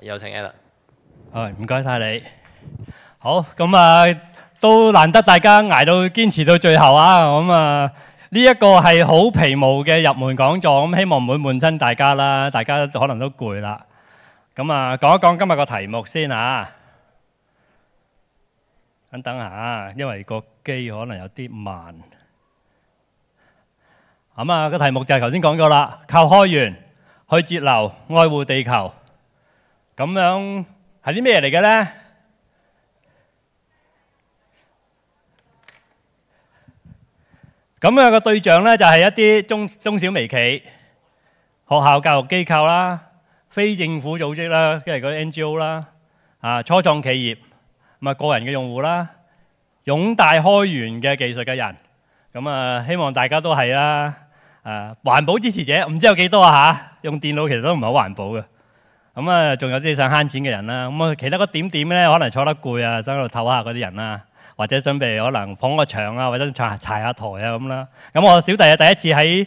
有剩嘢啦！唔該晒你，好咁啊，都難得大家挨到堅持到最後啊！咁啊，呢一個係好皮毛嘅入門講座，咁希望唔會悶親大家啦。大家可能都攰啦，咁啊，講一講今日個題目先啊！等等下，因為個機可能有啲慢，咁啊，個題目就係頭先講咗啦，靠開源去截流，愛護地球。咁樣係啲咩嚟嘅咧？咁樣嘅對象咧，就係一啲中中小微企、學校教育機構啦、非政府組織啦，即係嗰啲 NGO 啦，啊初創企業，咁啊個人嘅用户啦，擁大開源嘅技術嘅人，咁啊希望大家都係啦。啊，環保支持者，唔知有幾多啊？嚇，用電腦其實都唔係好環保嘅。咁啊，仲有啲想慳錢嘅人啦。咁啊，其他個點點咧，可能坐得攰啊，想喺度唞下嗰啲人啦，或者準備可能捧個場啊，或者踩下台啊咁啦。咁我小弟啊，第一次喺誒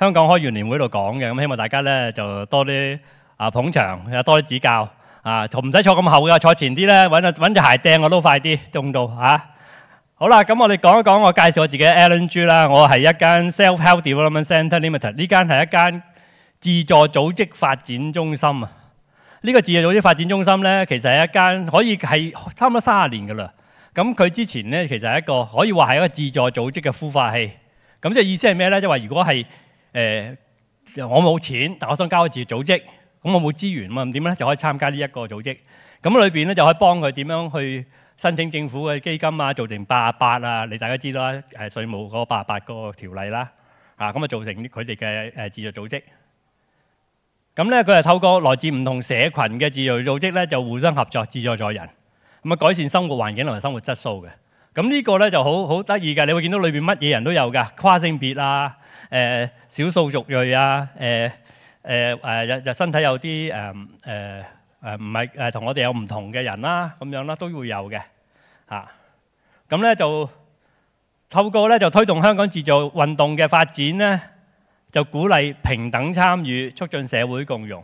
香港開完年會度講嘅，咁希望大家咧就多啲啊捧場，又多啲指教啊，唔使坐咁後㗎，坐前啲咧揾只揾隻鞋掟我都快啲中到嚇。好啦，咁我哋講一講，我介紹我自己 Alan G 啦，我係一間 Self h e l Development Centre Limited 呢間係一間。自助組織發展中心啊！呢個自助組織發展中心咧，其實係一間可以係差唔多三十年噶啦。咁佢之前咧，其實係一個可以話係一個自助組織嘅孵化器。咁即係意思係咩咧？即係話如果係誒我冇錢，但我想交入自助組織，咁我冇資源啊嘛，咁點咧就可以參加呢一個組織。咁裏邊咧就可以幫佢點樣去申請政府嘅基金啊，做成八八啊！你大家知道啦，誒稅務嗰八八個條例啦，啊咁啊，做成佢哋嘅誒自助組織。咁咧，佢係透過來自唔同社群嘅自助組織咧，就互相合作，自助助人，咁啊改善生活環境同埋生活質素嘅。咁呢個咧就好好得意嘅，你會見到裏邊乜嘢人都有㗎，跨性別啊，誒少數族裔啊，誒誒誒日日身體有啲誒誒誒唔係誒同我哋有唔同嘅人啦，咁樣啦都會有嘅嚇。咁咧就透過咧就推動香港自助運動嘅發展咧。就鼓勵平等參與，促進社會共融。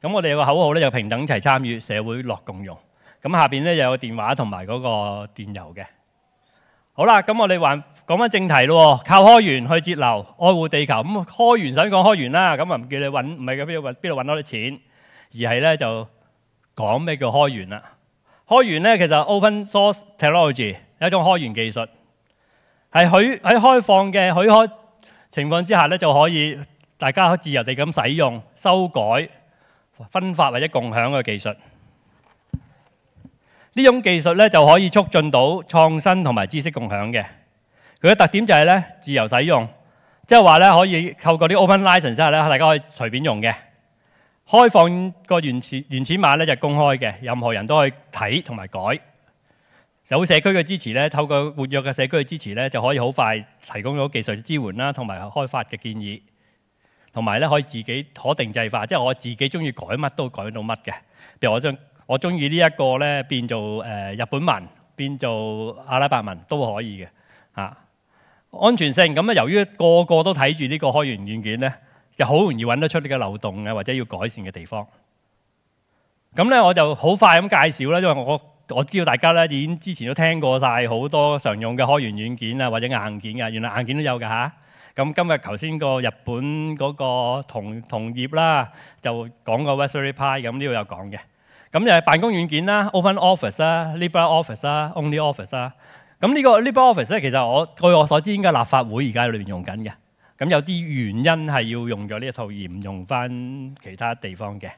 咁我哋有個口號咧，就平等齊參與，社會樂共融。咁下邊咧又有電話同埋嗰個電郵嘅。好啦，咁我哋還講翻正題咯。靠開源去節流，愛護地球。咁開源想講開源啦，咁唔叫你揾，唔係嘅邊度揾邊度揾多啲錢，而係咧就講咩叫開源啦。開源咧其實 open source technology 有一種開源技術，係許喺開放嘅許可。情況之下咧，就可以大家可自由地咁使用、修改、分發或者共享嘅技術。呢種技術咧就可以促進到創新同埋知識共享嘅。佢嘅特點就係咧自由使用，即係話咧可以透過啲 open license 之下咧，大家可以隨便用嘅。開放個原始原始碼咧就公開嘅，任何人都可以睇同埋改。有社區嘅支持咧，透過活躍嘅社區嘅支持咧，就可以好快提供咗技術支援啦，同埋開發嘅建議，同埋咧可以自己可定制化，即係我自己中意改乜都改到乜嘅。譬如我將我中意呢一個咧變做誒日本文，變做阿拉伯文都可以嘅嚇。安全性咁啊，由於個個都睇住呢個開源軟件咧，就好容易揾得出呢個漏洞嘅，或者要改善嘅地方。咁咧，我就好快咁介紹啦，因為我。我知道大家咧已經之前都聽過晒好多常用嘅開源軟件啊，或者硬件啊，原來硬件都有㗎嚇。咁今日頭先個日本嗰個同同業啦，就講個 Raspberry Pi，咁呢度有講嘅。咁又係辦公軟件啦，Open Office 啊，Libre Office 啊，Only Office 啊。咁呢個 Libre Office 呢，其實我據我所知，應該立法會而家喺裏邊用緊嘅。咁有啲原因係要用咗呢一套，而唔用翻其他地方嘅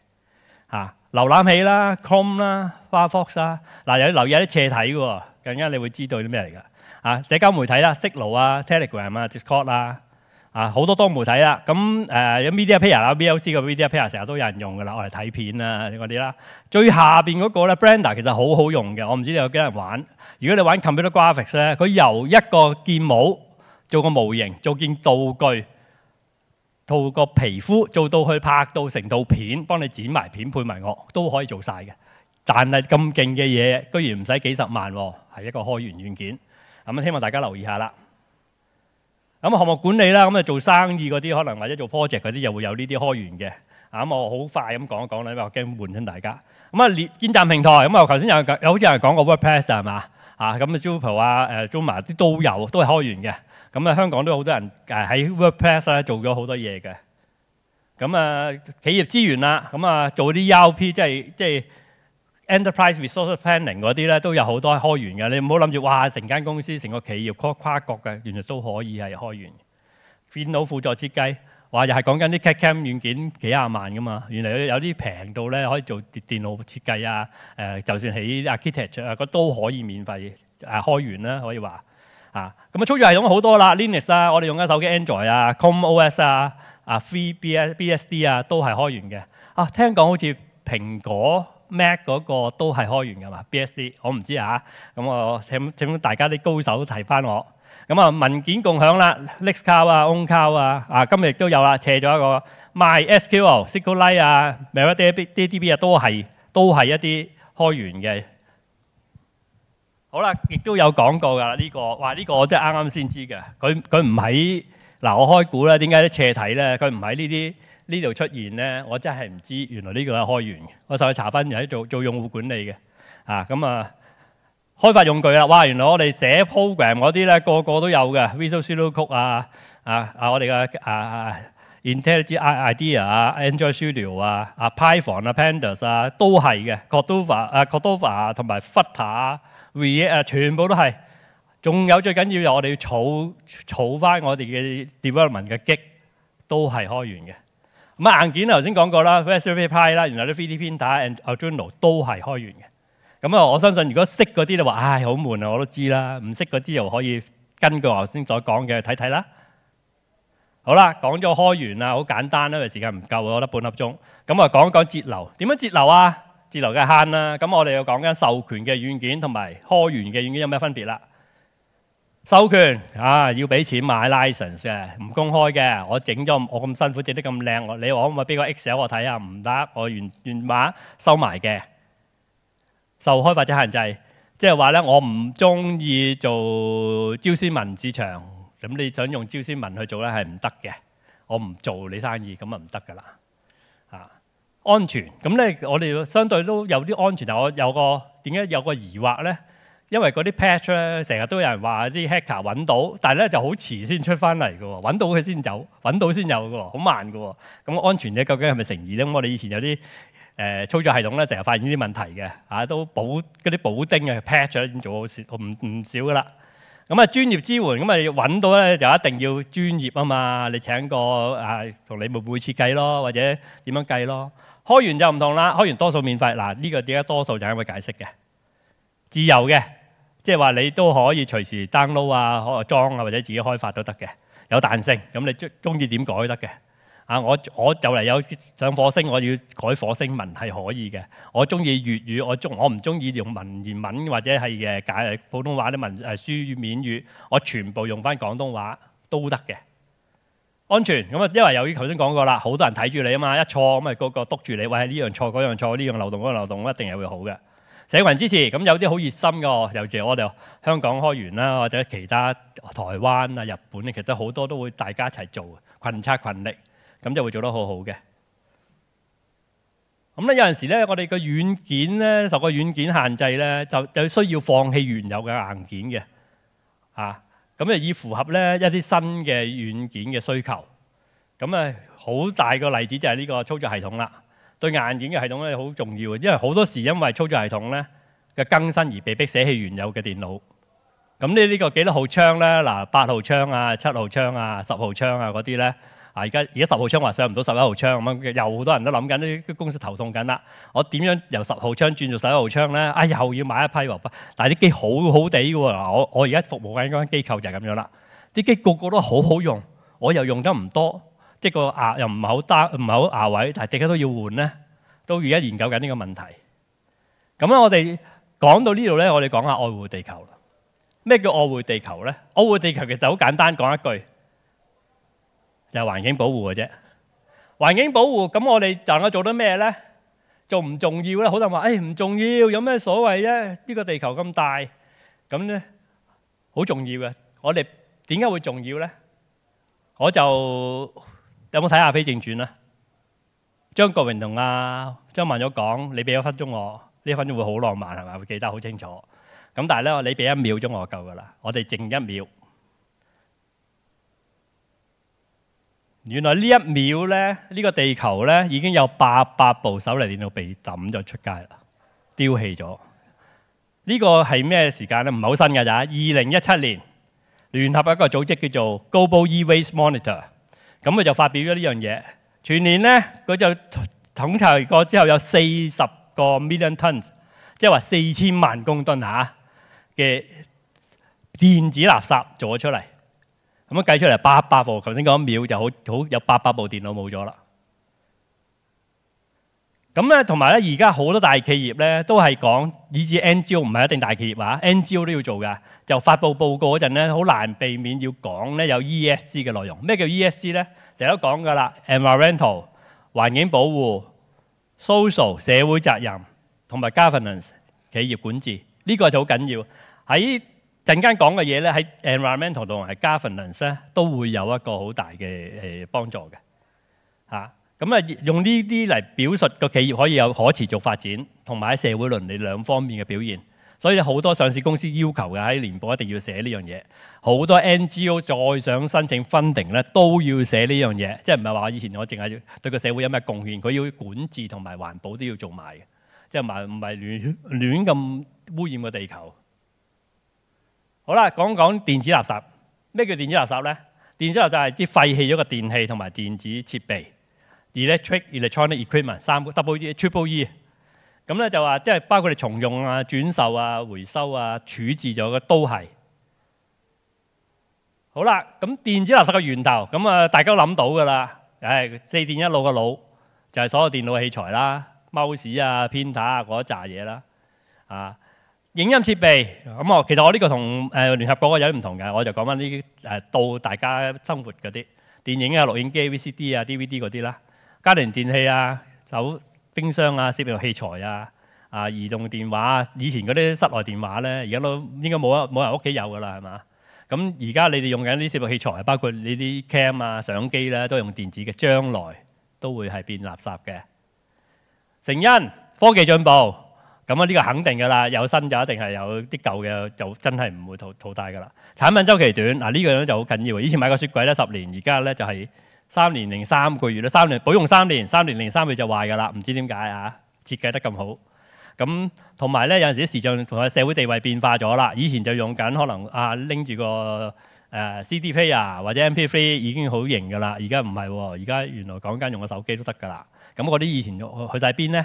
嚇。瀏覽器啦，Chrome 啦，Firefox 啦，嗱有留意啲斜體喎，更加你會知道啲咩嚟㗎？啊，社交媒體啦 s i g n a l 啊，Telegram 啊，Discord 啦，啊好多多媒體啦，咁誒有 Media Player 啦、v l c 個 Media Player 成日都有人用㗎啦，我嚟睇片啊嗰啲啦。最下邊嗰個咧，Blender 其實好好用嘅，我唔知你有幾多人玩。如果你玩 Computer Graphics 咧，佢由一個建模做個模型，做件道具。套個皮膚做到去拍到成套片，幫你剪埋片配埋樂都可以做晒嘅。但係咁勁嘅嘢，居然唔使幾十萬喎，係一個開源軟件。咁希望大家留意下啦。咁項目管理啦，咁啊做生意嗰啲，可能或者做 project 嗰啲，又會有呢啲開源嘅。咁我好快咁講一講啦，因為驚悶親大家。咁啊建站平台，咁啊頭先有有好似人講過 WordPress 係嘛啊？咁啊 j o o 啊、誒 z o o m 啊啲都有，都係開源嘅。咁啊，香港都好多人誒喺 WordPress 咧做咗好多嘢嘅。咁啊，企業資源啦，咁啊做啲 ERP，即係即係 Enterprise Resource Planning 嗰啲咧，都有好多開源嘅。你唔好諗住哇，成間公司、成個企業跨跨國嘅，原來都可以係開源。電腦輔助設計，哇，又係講緊啲 CAD 軟件幾廿萬噶嘛，原來有啲平到咧可以做電腦設計啊。誒，就算喺 Architecture 啊，都可以免費誒開源啦，可以話。啊，咁啊，操作系統好多啦，Linux 啊，我哋用緊手機 Android 啊，Chrome OS 啊，啊 Free B S B S D 啊，都係開源嘅。啊，聽講好似蘋果 Mac 嗰個都係開源㗎嘛？B S D，我唔知啊。咁我請请大家啲高手提翻我。咁啊，文件共享啦 n i x t c l u 啊 o n c l o 啊，啊今日亦都有啦，斜咗一個 My SQL、SQLite 啊、MariaDB、D D B 啊，都系都係一啲開源嘅。好啦，亦都有講過噶呢個，哇！呢個我真係啱啱先知嘅。佢佢唔喺嗱，我開估咧，點解斜體咧？佢唔喺呢啲呢度出現咧，我真係唔知。原來呢個係開源嘅。我上去查翻，又喺做做用戶管理嘅啊。咁啊，開發用具啦，哇！原來我哋寫 program 嗰啲咧，個個都有嘅。Visual Studio 曲啊啊啊，我哋嘅啊啊 i n t e l l i g e n t Idea 啊，Android Studio 啊，啊 Python 啊，Pandas 啊，都係嘅。Codova 啊，Codova 同埋 f u t t e r r e 啊，全部都係。仲有最緊要就我哋要儲儲翻我哋嘅 development 嘅激都係開源嘅。咁啊硬件頭先講過啦 v a s h e r p i 啦，原來啲 VTP、And Arduino 都係開源嘅。咁啊，我相信如果識嗰啲就話唉好悶啊，我都知啦。唔識嗰啲又可以根據我頭先所講嘅睇睇啦。好啦，講咗開源啦，好簡單啦，因為時間唔夠啊，我得半粒鐘。咁我講一講節流，點樣節流啊？自留嘅限啦，咁我哋要講緊授權嘅軟件同埋開源嘅軟件有咩分別啦？授權啊要俾錢買 license 嘅，唔公開嘅。我整咗我咁辛苦整得咁靚，你我可唔可以俾個 X 我睇下？唔得，我原原碼收埋嘅。受開發者限制，即係話咧，我唔中意做招先文市場，咁你想用招先文去做咧，係唔得嘅。我唔做你生意，咁啊唔得噶啦。安全咁咧，我哋相對都有啲安全。但我有個點解有個疑惑咧？因為嗰啲 patch 咧，成日都有人話啲 hacker 揾到，但係咧就好遲先出翻嚟嘅喎。揾到佢先走，揾到先有嘅喎，好慢嘅喎。咁安全咧，究竟係咪誠意咧？我哋以前有啲誒操作系統咧，成日發現啲問題嘅嚇，都補嗰啲補丁嘅 patch 已做好唔唔少嘅啦。咁啊，專業支援咁啊，揾到咧就一定要專業啊嘛。你請個啊，同你唔門設計咯，或者點樣計咯？開完就唔同啦，開完多數免費。嗱，呢個點解多數就係一解釋嘅，自由嘅，即係話你都可以隨時 download 啊、可裝啊或者自己開發都得嘅，有彈性。咁你中中意點改都得嘅啊？我我就嚟有上火星，我要改火星文係可以嘅。我中意粵語，我中我唔中意用文言文或者係嘅解普通話啲文誒書面語，我全部用翻廣東話都得嘅。安全咁啊，因為由於頭先講過啦，好多人睇住你啊嘛，一錯咁啊個個督住你，喂呢樣錯嗰樣錯，呢樣漏洞嗰樣漏洞一定係會好嘅。社群支持咁有啲好熱心嘅，尤其我哋香港開源啦，或者其他台灣啊、日本咧，其實都好多都會大家一齊做，群策群力，咁就會做得好好嘅。咁咧有陣時咧，我哋個軟件咧受個軟件限制咧，就就需要放棄原有嘅硬件嘅啊。咁就以符合咧一啲新嘅軟件嘅需求，咁啊好大個例子就係呢個操作系統啦。對硬件嘅系統咧好重要，因為好多時因為操作系統咧嘅更新而被迫捨棄原有嘅電腦。咁呢呢個幾多號窗咧？嗱，八號窗啊、七號窗啊、十號窗啊嗰啲咧。而家十號窗話上唔到十一號窗咁樣，又好多人都諗緊啲公司頭痛緊啦。我點樣由十號窗轉做十一號窗咧？啊，又要買一批喎！但係啲機好好地喎。嗱，我我而家服務緊嗰間機構就係咁樣啦。啲機個個都好好用，我又用得唔多，即係個額又唔係好單，唔係好牙位，但係大家都要換咧？都而家研究緊呢個問題。咁咧，我哋講到呢度咧，我哋講下愛護地球啦。咩叫愛護地球咧？愛護地球其實好簡單，講一句。就係環境保護嘅啫，環境保護咁我哋能夠做到咩咧？重唔重要咧？好多人話：，誒唔重要，有咩所謂啫？呢個地球咁大，咁咧好重要嘅。我哋點解會重要咧？我就有冇睇《亞非正傳》啊？張國榮同阿張曼玉講：，你俾一分鐘我，呢一分鐘會好浪漫，係咪？會記得好清楚。咁但係咧，你俾一秒鐘我夠噶啦。我哋靜一秒。原來呢一秒咧，呢個地球咧已經有八百部手提電腦被抌咗出街啦，丟棄咗。呢個係咩時間咧？唔係好新㗎咋。二零一七年聯合一個組織叫做 Global E-Waste Monitor，咁佢就發表咗呢樣嘢。全年咧，佢就統統籌過之後，有四十個 million tons，即係話四千萬公噸嚇嘅電子垃圾咗出嚟。咁樣計出嚟，八百部頭先講一秒就好好有八百部電腦冇咗啦。咁咧，同埋咧，而家好多大企業咧，都係講，以至 NGO 唔係一定大企業話，NGO 都要做噶。就發布報告嗰陣咧，好難避免要講咧有 ESG 嘅內容。咩叫 ESG 咧？成日都講噶啦，environmental 環境保護、social 社會責任同埋 governance 企業管治，呢個就好緊要喺。陣間講嘅嘢咧，喺 environment a l 同埋係 governance 咧，都會有一個好大嘅誒幫助嘅嚇。咁啊，用呢啲嚟表述個企業可以有可持續發展，同埋喺社會倫理兩方面嘅表現。所以好多上市公司要求嘅喺年報一定要寫呢樣嘢。好多 NGO 再想申請 funding 咧，都要寫呢樣嘢。即係唔係話以前我淨係對個社會有咩貢獻？佢要管治同埋環保都要做埋嘅。即係唔係亂亂咁污染個地球？好啦，講講電子垃圾。咩叫電子垃圾咧？電子垃圾係啲廢棄咗嘅電器同埋電子設備。Electric, electronic equipment，三個 double e, triple e。咁咧就話即係包括你重用啊、轉售啊、回收啊、处置咗嘅都係。好啦，咁電子垃圾嘅源頭，咁啊大家諗到㗎啦。誒，四電一路嘅腦就係所有電腦器材啦，mouse 啊、printer 啊嗰一嘢啦，啊。影音設備咁我其實我呢個同誒聯合國嗰有啲唔同嘅，我就講翻啲誒到大家生活嗰啲電影啊錄影機 VCD 啊 DVD 嗰啲啦，家庭電器啊走冰箱啊攝影器材啊啊移動電話啊，以前嗰啲室內電話咧，而家都應該冇冇人屋企有噶啦係嘛？咁而家你哋用緊啲攝影器材，包括你啲 cam 啊相機咧，都用電子嘅，將來都會係變垃圾嘅成因科技進步。咁啊，呢個肯定噶啦，有新就一定係有啲舊嘅就真係唔會淘淘汰噶啦。產品周期短，嗱呢樣就好緊要。以前買個雪櫃咧十年，而家咧就係三年零三個月啦。三年保用三年，三年零三個月就壞噶啦，唔知點解啊？設計得咁好。咁同埋咧，有陣時時尚同埋社會地位變化咗啦。以前就用緊可能啊拎住個誒 CD player 或者 MP3 已經好型噶啦，而家唔係喎，而家原來講緊用個手機都得噶啦。咁嗰啲以前去晒邊咧？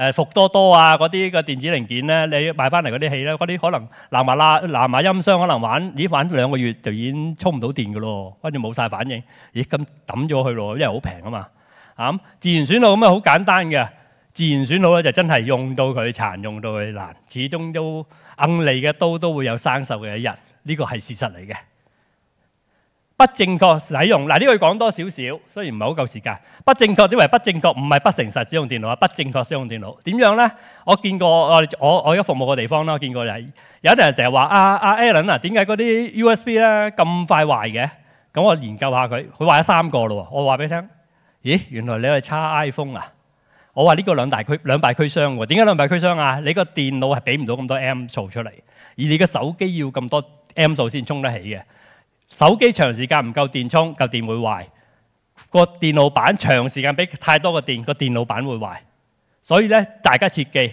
誒福多多啊，嗰啲個電子零件咧，你買翻嚟嗰啲器咧，嗰啲可能藍牙啦、藍牙音箱可能玩咦玩兩個月就已經充唔到電嘅咯，跟住冇晒反應，咦咁抌咗佢咯，因為好平啊嘛，咁自然損耗咁啊好簡單嘅，自然損耗咧就真係用到佢殘，用到佢爛，始終都硬嚟嘅刀都會有生鏽嘅一日，呢個係事實嚟嘅。不正確使用，嗱呢句講多少少，雖然唔係好夠時間。不正確點為不正確，唔係不誠實使用電腦啊，不正確使用電腦點樣咧？我見過我我我而家服務個地方啦，我見過就係有啲人成日話啊啊 Allen 啊，點解嗰啲 USB 咧咁快壞嘅？咁我研究下佢，佢壞咗三個咯。我話俾你聽，咦，原來你係叉 iPhone 啊？我話呢個兩大區兩敗俱傷喎。點解兩敗俱傷啊？你個電腦係俾唔到咁多 M 數出嚟，而你個手機要咁多 M 數先充得起嘅。手機長時間唔夠電充，個電會壞。個電腦板長時間俾太多個電，個電腦板會壞。所以咧，大家切記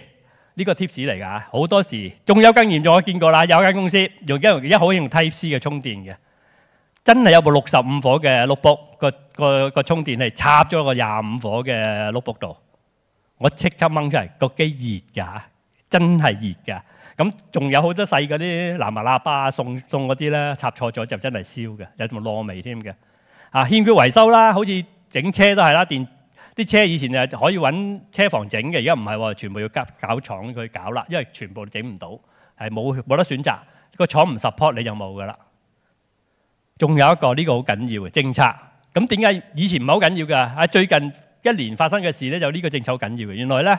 呢個 tips 嚟㗎好多時仲有更嚴重，我見過啦。有間公司用一好用 type C 嘅充電嘅，真係有部六十五火嘅 notebook，個個個充電器插咗個廿五火嘅 notebook 度，我即刻掹出嚟，個機熱㗎真係熱㗎。咁仲有好多細嗰啲喇牙喇叭啊，送送嗰啲咧插錯咗就真係燒嘅，有啲咪攞味添嘅啊！欠缺維修啦，好似整車都係啦，電啲車以前就可以揾車房整嘅，而家唔係喎，全部要急搞廠去搞啦，因為全部整唔到，係冇冇得選擇，個廠唔 support 你就冇噶啦。仲有一個呢個好緊要嘅政策，咁點解以前唔係好緊要㗎？啊，最近一年發生嘅事咧就呢個政策好緊要嘅，原來咧。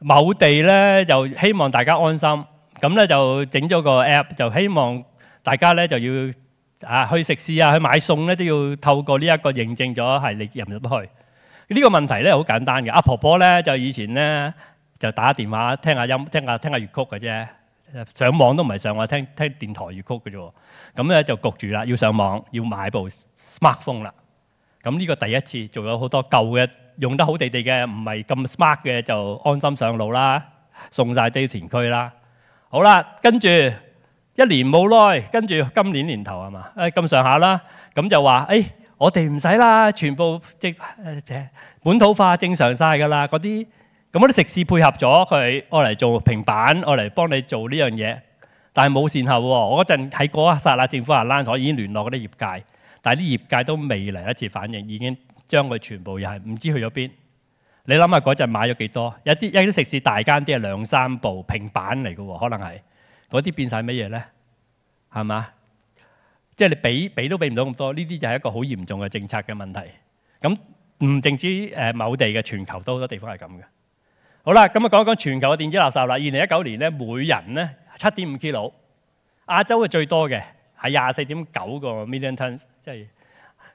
某地咧就希望大家安心，咁咧就整咗個 app，就希望大家咧就要啊去食肆啊去買餸咧都要透過呢一個認證咗係你入唔入得去？呢個問題咧好簡單嘅，阿婆婆咧就以前咧就打電話聽下音、聽下聽下粵曲嘅啫，上網都唔係上，我聽聽電台粵曲嘅啫。咁咧就焗住啦，要上網要買部 smartphone 啦。咁呢個第一次做咗好多舊嘅。用得好地地嘅，唔係咁 smart 嘅就安心上路啦，送晒堆田區啦。好啦，跟住一年冇耐，跟住今年年頭係嘛？誒咁上下啦，咁就話誒我哋唔使啦，全部即誒本土化正常晒㗎啦。嗰啲咁嗰啲食肆配合咗佢，我嚟做平板，我嚟幫你做呢樣嘢，但係冇善後喎。我嗰陣喺嗰一剎那政府下欄我已經聯絡嗰啲業界，但係啲業界都未嚟一次反應，已經。將佢全部又係唔知去咗邊？你諗下嗰陣買咗幾多？有啲有啲食肆大間啲係兩三部平板嚟嘅喎，可能係嗰啲變晒乜嘢咧？係嘛？即係你俾俾都俾唔到咁多，呢啲就係一個好嚴重嘅政策嘅問題。咁唔淨止誒某地嘅，全球都好多地方係咁嘅。好啦，咁啊講一講全球嘅電子垃圾啦。二零一九年咧，每人咧七點五 k i 亞洲嘅最多嘅，係廿四點九個 million tons，即係。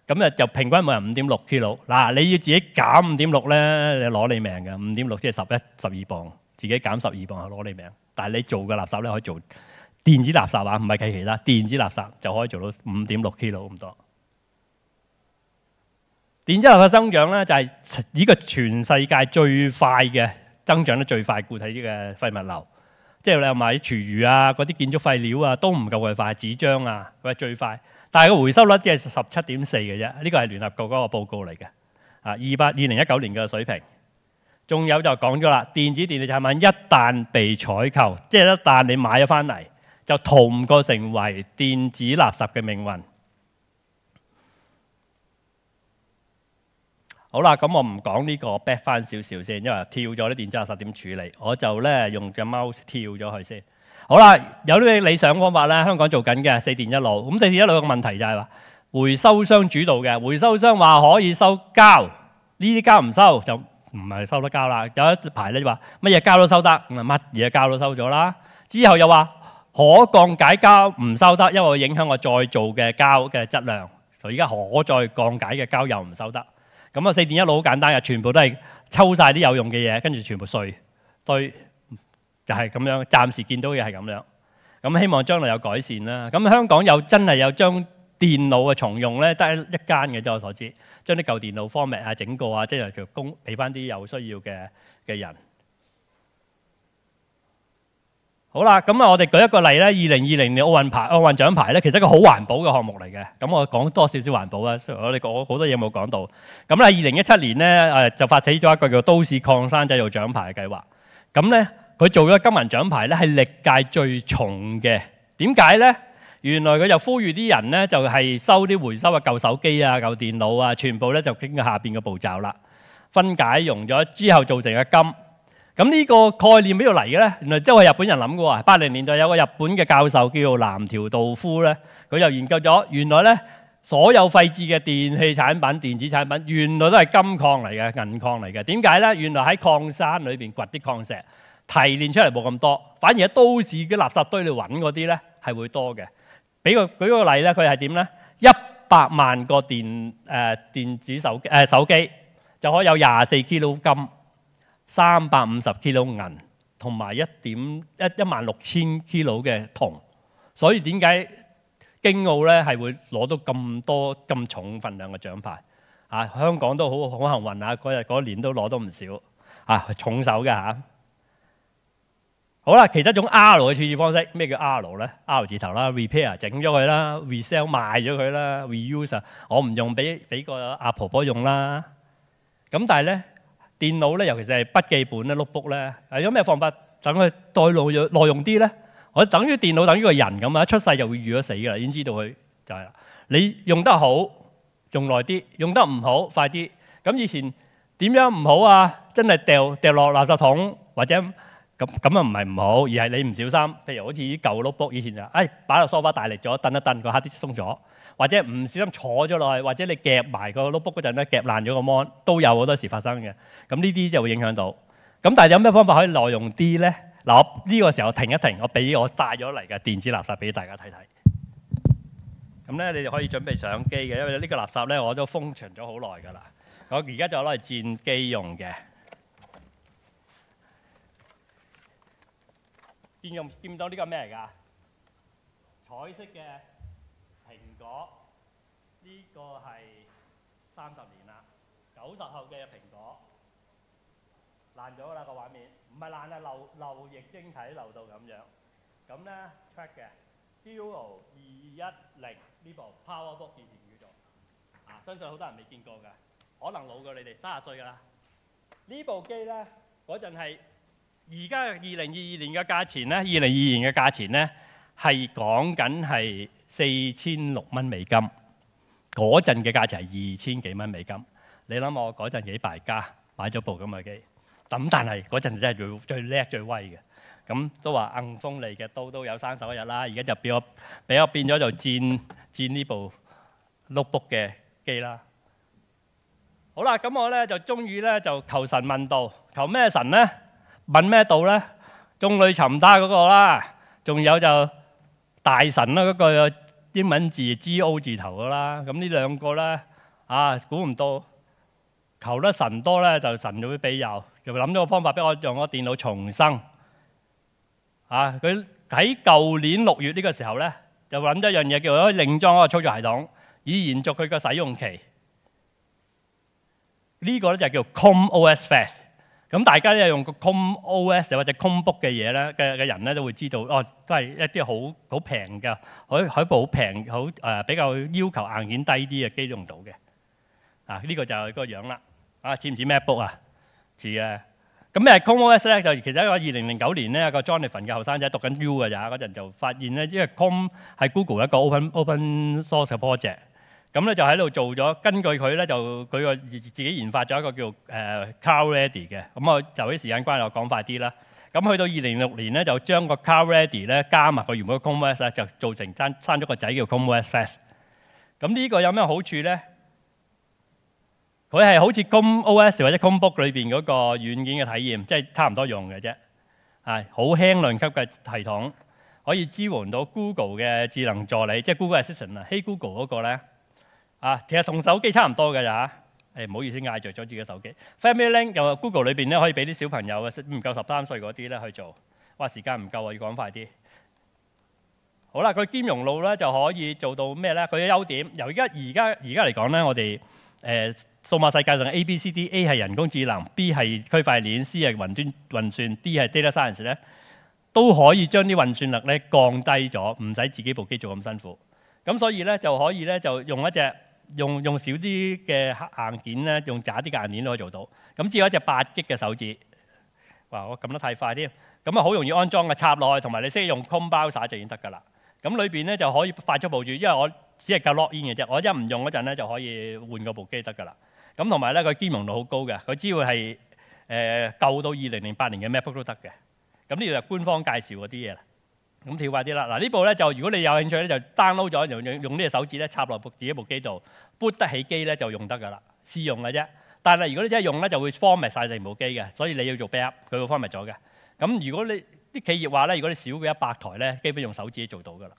咁啊，就平均每人五點六噉，嗱，你要自己減五點六咧，你攞你命㗎。五點六即係十一、十二磅，自己減十二磅攞你命。但係你做嘅垃圾咧，可以做電子垃圾啊，唔係其他。電子垃圾就可以做到五點六咁多。電子垃圾增長咧，就係呢個全世界最快嘅增長得最快固體嘅廢物流，即係你買廚餘啊，嗰啲建築廢料啊，都唔夠佢快。紙張啊，佢最快。但係個回收率只係十七點四嘅啫，呢個係聯合國嗰個報告嚟嘅，啊二百二零一九年嘅水平。仲有就講咗啦，電子電器產品一旦被採購，即係一旦你買咗翻嚟，就逃唔過成為電子垃圾嘅命運。好啦，咁我唔講呢個 back 翻少少先，因為跳咗啲電子垃圾點處理，我就咧用隻 mouse 跳咗去先。好啦，有呢啲理想方法咧，香港做緊嘅四電一路。咁四電一路嘅問題就係話回收商主導嘅，回收商話可以收膠，呢啲膠唔收就唔係收得膠啦。有一排咧話乜嘢膠都收得，乜嘢膠都收咗啦。之後又話可降解膠唔收得，因為影響我再做嘅膠嘅質量。所以而家可再降解嘅膠又唔收得。咁啊，四電一路好簡單嘅，全部都係抽晒啲有用嘅嘢，跟住全部碎对就係咁樣，暫時見到嘅係咁樣。咁希望將來有改善啦。咁香港有真係有將電腦嘅重用咧，得一間嘅，啫。我所知，將啲舊電腦方面啊整過啊，即係叫供俾翻啲有需要嘅嘅人。好啦，咁啊，我哋舉一個例咧。二零二零年奧運牌、奧運獎牌咧，其實一個好環保嘅項目嚟嘅。咁我講多少少環保啊，我哋講好多嘢冇講到。咁啦，二零一七年咧，誒就發起咗一個叫都市礦山製造獎牌嘅計劃。咁咧。佢做咗金銀獎牌咧，係歷屆最重嘅。點解咧？原來佢就呼籲啲人咧，就係收啲回收嘅舊手機啊、舊電腦啊，全部咧就經過下邊嘅步驟啦，分解溶咗之後做成嘅金。咁呢個概念邊度嚟嘅咧？原來都係日本人諗嘅啊！八零年代有個日本嘅教授叫做南條道夫咧，佢就研究咗，原來咧所有廢置嘅電器產品、電子產品，原來都係金礦嚟嘅、銀礦嚟嘅。點解咧？原來喺礦山裏邊掘啲礦石。提煉出嚟冇咁多，反而喺都市嘅垃圾堆嚟揾嗰啲咧係會多嘅。俾個舉個例咧，佢係點咧？一百萬個電誒電子手誒手機就可以有廿四 kilo 金、三百五十 kilo 銀同埋一點一一萬六千 kilo 嘅銅。所以點解京澳咧係會攞到咁多咁重份量嘅獎牌啊？香港都好好幸運啊！嗰日嗰年都攞到唔少啊，重手嘅嚇。好啦，其他種 R 嘅處置方式，咩叫 R 咧？R 字頭啦，repair 整咗佢啦，resell 賣咗佢啦，reuse 我唔用，俾俾個阿婆婆用啦。咁但係咧，電腦咧，尤其是係筆記本咧、notebook 咧，有咩方法等佢代內耐用啲咧？我等於電腦等於個人咁啊，一出世就會預咗死㗎啦，已經知道佢就係啦。你用得好，用耐啲；用得唔好，快啲。咁以前點樣唔好啊？真係掉掉落垃圾桶或者？咁咁啊唔係唔好，而係你唔小心，譬如好似啲舊 notebook，以前就誒擺落梳化大力咗，蹬一蹬，佢黑啲鬆咗，或者唔小心坐咗落去，或者你夾埋個 notebook 嗰陣咧夾爛咗個 mon，都有好多時發生嘅。咁呢啲就會影響到。咁但係有咩方法可以耐用啲咧？嗱，呢個時候停一停，我俾我帶咗嚟嘅電子垃圾俾大家睇睇。咁咧，你哋可以準備相機嘅，因為呢個垃圾咧我都封存咗好耐㗎啦。我而家就攞嚟戰機用嘅。見用見到呢個咩嚟㗎？彩色嘅蘋果，呢個係三十年啦，九十後嘅蘋果，爛咗啦個畫面，唔係爛啊，漏漏液晶體漏到咁樣。咁咧，check 嘅，Duo 二一零呢部 PowerBook 以前叫做，啊相信好多人未見過㗎，可能老過你哋三十歲㗎啦。呢部機咧嗰陣係。而家二零二二年嘅價錢咧，二零二二年嘅價錢咧係講緊係四千六蚊美金。嗰陣嘅價錢係二千幾蚊美金。你諗我嗰陣幾敗家，買咗部咁嘅機。咁但係嗰陣真係最最叻最威嘅。咁都話硬風利嘅刀都有生手一日啦。而家就俾我俾我變咗就戰戰呢部 notebook 嘅機啦。好啦，咁我咧就終於咧就求神問道，求咩神咧？問咩道咧？眾裏尋他嗰個啦，仲有就大神啦嗰個英文字 G O 字頭噶啦，咁呢兩個咧啊，估唔到求得神多咧，就神就會俾佑。就諗咗個方法俾我用我電腦重生啊！佢喺舊年六月呢個時候咧，就諗咗一樣嘢，叫做另裝嗰個操作系統，以延續佢嘅使用期。呢個咧就叫 ComOS Fast。咁大家咧用個 Chrome OS 或者 Chromebook 嘅嘢咧嘅嘅人咧都會知道，哦，都係一啲好好平嘅，海海報好平，好誒比較要求硬件低啲嘅機用到嘅。啊，呢個就係個樣啦。啊，似唔似 MacBook 啊？似啊。咁咩 c h r o m e OS 咧就其實一個二零零九年咧個 Jonathan 嘅後生仔讀緊 U 嘅咋嗰陣就發現咧，因為 Chrome 係 Google 一個 open open source 嘅 project。咁咧就喺度做咗，根據佢咧就佢個自己研發咗一個叫誒 Car Ready 嘅。咁我就啲時間關係，我講快啲啦。咁去到二零六年咧，就將個 Car Ready 咧加埋個原本的 c o n o m e r s 咧，就做成生生咗個仔叫 c o n o m e r s e f a s t 咁呢個有咩好處咧？佢係好似 c o m OS 或者 c o m b o o k 裏邊嗰個軟件嘅體驗，即係差唔多用嘅啫。係好輕量級嘅系統，可以支援到 Google 嘅智能助理，即係 Google Assistant 啊，Hey Google 嗰個咧。啊，其實同手機差唔多嘅咋？誒，唔好意思，嗌着咗自己手機。Family Link 又 Google 裏邊咧，可以俾啲小朋友啊，唔夠十三歲嗰啲咧去做。話時間唔夠啊，要趕快啲。好啦，佢兼容路咧就可以做到咩咧？佢嘅優點，由而家而家而家嚟講咧，我哋誒數碼世界上 A B C D A 係人工智能，B 係區塊鏈，C 係雲端運算，D 係 data science 咧，都可以將啲運算力咧降低咗，唔使自己部機做咁辛苦。咁所以咧就可以咧就用一隻。用用少啲嘅硬件咧，用渣啲嘅硬件都可以做到。咁只有一隻八 G 嘅手指，哇！我撳得太快啲，咁啊好容易安裝嘅，插落去同埋你識用 c o m b a s 就已經得㗎啦。咁裏邊咧就可以快速部署，因為我只係夠 lock in 嘅啫。我一唔用嗰陣咧就可以換個部機得㗎啦。咁同埋咧個兼容度好高嘅，佢只要係誒舊到二零零八年嘅 MacBook 都得嘅。咁呢度就官方介紹嗰啲嘢啦。咁跳快啲啦！嗱，呢部咧就如果你有興趣咧，就 download 咗用用用呢隻手指咧插落部自己部機度 boot 得起機咧就用得㗎啦，試用嘅啫。但係如果你真係用咧，就會 format 晒你部機嘅，所以你要做 backup，佢會 format 咗嘅。咁如果你啲企業話咧，如果你少過一百台咧，基本用手指做到㗎啦。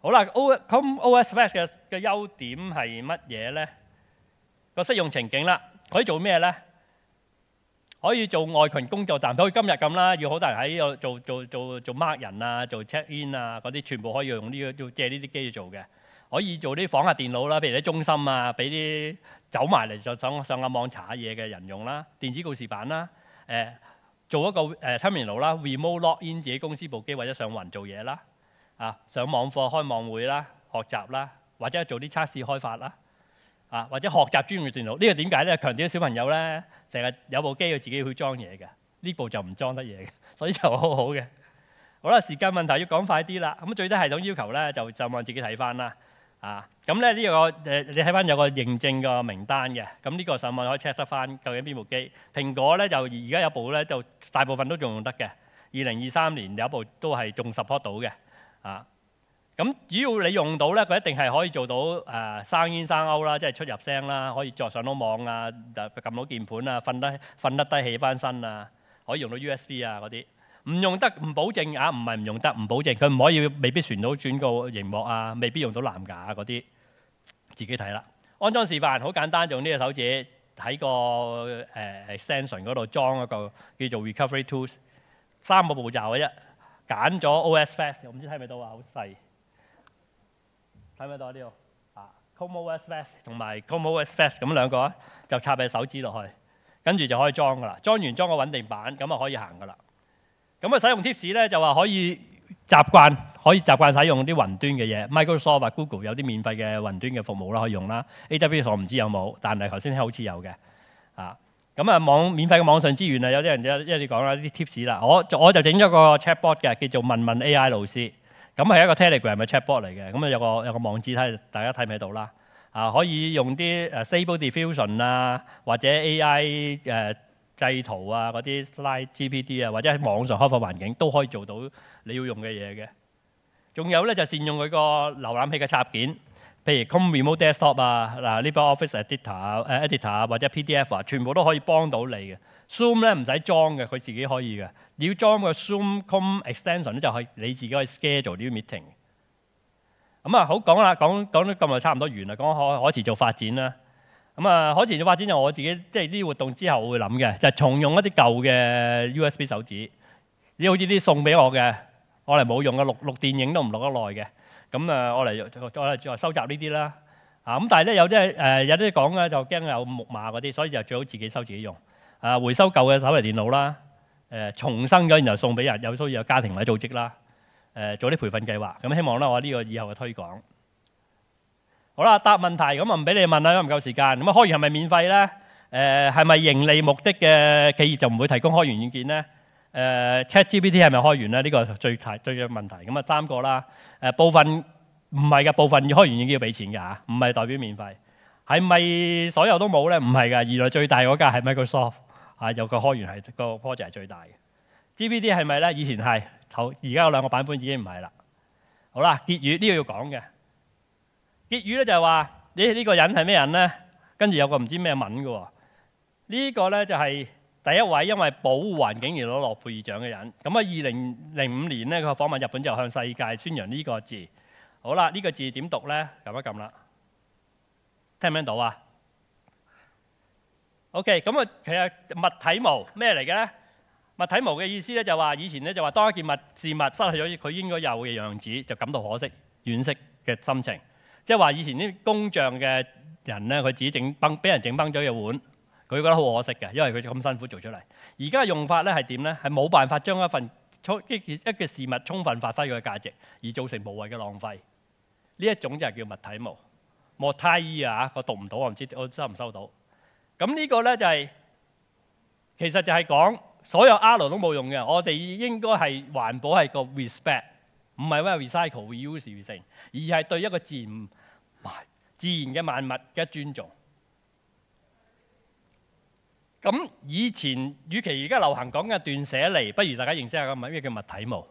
好啦，O 咁 o S f l a s 嘅嘅優點係乜嘢咧？個適用情景啦，可以做咩咧？可以做外勤工作，但唔好今日咁啦。要好多人喺度做做做做 mark 人啊，做 check in 啊，嗰啲全部可以用呢個要借呢啲機去做嘅。可以做啲仿下電腦啦，譬如啲中心啊，俾啲走埋嚟就上上下網查下嘢嘅人用啦，電子告示板啦，誒做一個誒 terminal 啦，remote log in 自己公司部機或者上雲做嘢啦，啊上網課、開網會啦、學習啦，或者做啲測試開發啦，啊或者學習專業電腦呢個點解咧？強調小朋友咧。成日有部機佢自己要裝嘢嘅，呢部就唔裝得嘢嘅，所以就好好嘅。好啦，時間問題要講快啲啦。咁最低系統要求咧就就望自己睇翻啦。啊，咁咧呢個誒你睇翻有個認證個名單嘅，咁呢個上望可以 check 得翻究竟邊部機。蘋果咧就而家有部咧就大部分都仲用得嘅。二零二三年有部都係仲 support 到嘅。啊。咁只要你用到咧，佢一定係可以做到誒生煙生歐啦，即係出入聲啦，可以再上到網啊，撳到鍵盤啊，瞓得瞓得低起翻身啊，可以用到 USB 啊嗰啲。唔用得唔保證啊，唔係唔用得唔保證，佢唔可以未必傳到轉個熒幕啊，未必用到藍牙啊嗰啲，自己睇啦。安裝示範好簡單，用呢隻手指喺個誒 extension 嗰度裝一個叫做 recovery tools，三個步驟嘅啫。揀咗 OS f a t 我唔知睇唔睇到啊，好細。係咪多啲度啊，Como e x p e s t 同埋 Como e x p e s t 咁兩個啊，就插隻手指落去，跟住就可以裝噶啦。裝完裝個穩定板，咁啊可以行噶啦。咁啊使用 tips 咧就話可以習慣，可以習慣使用啲雲端嘅嘢。Microsoft、Google 有啲免費嘅雲端嘅服務啦，可以用啦。AWS 我唔知有冇，但係頭先好似有嘅。啊，咁啊網免費嘅網上資源啊，有啲人就一因為你講啦啲 tips 啦，我我就整咗個 chatbot 嘅，叫做問問 AI 老師。咁係一個 Telegram 嘅 Chatbot 嚟嘅，咁啊有個有個網址睇，大家睇唔睇到啦？啊，可以用啲誒 Stable Diffusion 啊，或者 AI 誒制圖啊，嗰啲 Slide GPT 啊，或者喺網上開放環境都可以做到你要用嘅嘢嘅。仲有咧就善用佢個瀏覽器嘅插件，譬如 c o m Remote Desktop 啊，嗱呢班 Office Editor 啊、Editor 啊，或者 PDF 啊，全部都可以幫到你嘅。Zoom 咧唔使裝嘅，佢自己可以嘅。你要裝個 Zoom Com Extension 咧，就以你自己可以 schedule 啲 meeting。咁啊，好講啦，講講到咁耐，差唔多完啦。講海海始做發展啦。咁啊，海始做發展就我自己即係啲活動之後會諗嘅，就重用一啲舊嘅 USB 手指，你好似啲送俾我嘅，我嚟冇用嘅，錄錄電影都唔錄得耐嘅。咁啊，我嚟我嚟再收集呢啲啦。啊咁，但係咧有啲誒有啲講咧就驚有木馬嗰啲，所以就最好自己收自己用。啊，回收舊嘅手提電腦啦，誒重生咗，然後送俾人，有需要有家庭或者做職啦，誒做啲培訓計劃，咁希望啦，我呢個以後嘅推廣。好啦，答問題，咁啊唔俾你問啦，因為唔夠時間。咁啊開源係咪免費咧？誒係咪盈利目的嘅企業就唔會提供開源軟件咧？誒 ChatGPT 係咪開源咧？呢個最大最嘅問題，咁啊三個啦。誒部分唔係嘅部分，開源軟件要俾錢㗎嚇，唔係代表免費。係咪所有都冇咧？唔係㗎，原來最大嗰家係 Microsoft。啊，有個開源係個 project 係最大嘅，GPD 係咪咧？以前係，好而家有兩個版本已經唔係啦。好啦，結語呢個要講嘅結語咧就係話，你呢個人係咩人咧？跟住有個唔知咩文嘅喎，呢個咧就係第一位因為保護環境而攞諾貝爾獎嘅人。咁啊，二零零五年咧，佢訪問日本就向世界宣揚呢個字。好啦，呢個字點讀咧？撳一撳啦，聽唔聽到啊？OK，咁啊，其實物體無咩嚟嘅咧？物體無嘅意思咧，就話以前咧就話當一件物事物失去咗佢應該有嘅樣子，就感到可惜惋惜嘅心情。即係話以前啲工匠嘅人咧，佢自己整崩，俾人整崩咗嘅碗，佢覺得好可惜嘅，因為佢咁辛苦做出嚟。而家嘅用法咧係點咧？係冇辦法將一份一一件事物充分發揮佢嘅價值，而造成無謂嘅浪費。呢一種就係叫物體無。莫太依啊我讀唔到，我唔知我收唔收到。咁呢個咧就係其實就係講所有 R 都冇用嘅，我哋應該係環保係個 respect，唔係話 recycle、reuse、re，而係對一個自然自然嘅萬物嘅尊重。咁以前與其而家流行講嘅斷捨離，不如大家認識下個物，咩叫物體無。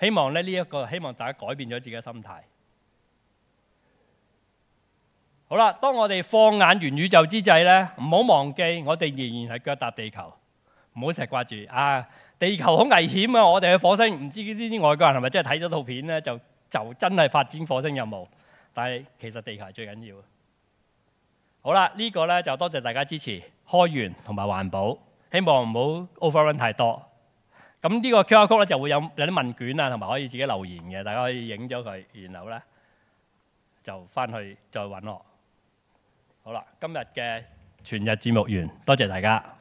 希望咧呢一個希望大家改變咗自己嘅心態。好啦，當我哋放眼元宇宙之際咧，唔好忘記我哋仍然係腳踏地球，唔好成日掛住啊！地球好危險啊！我哋去火星，唔知呢啲外國人係咪真係睇咗套片咧，就就真係發展火星任務。但係其實地球係最緊要。好啦，呢個咧就多謝大家支持，開源同埋環保，希望唔好 overrun 太多。咁呢個 q r code 咧就會有有啲問卷啊，同埋可以自己留言嘅，大家可以影咗佢，然後咧就翻去再揾我。好啦，今日嘅全日節目完，多謝大家。